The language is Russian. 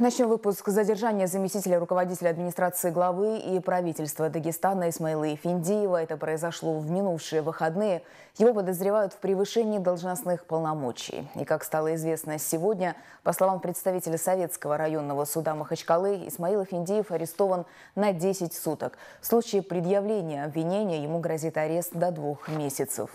Начнем выпуск задержания заместителя руководителя администрации главы и правительства Дагестана Исмаила Финдиева. Это произошло в минувшие выходные. Его подозревают в превышении должностных полномочий. И, как стало известно сегодня, по словам представителя Советского районного суда Махачкалы, Исмаил Финдиев арестован на 10 суток. В случае предъявления обвинения ему грозит арест до двух месяцев.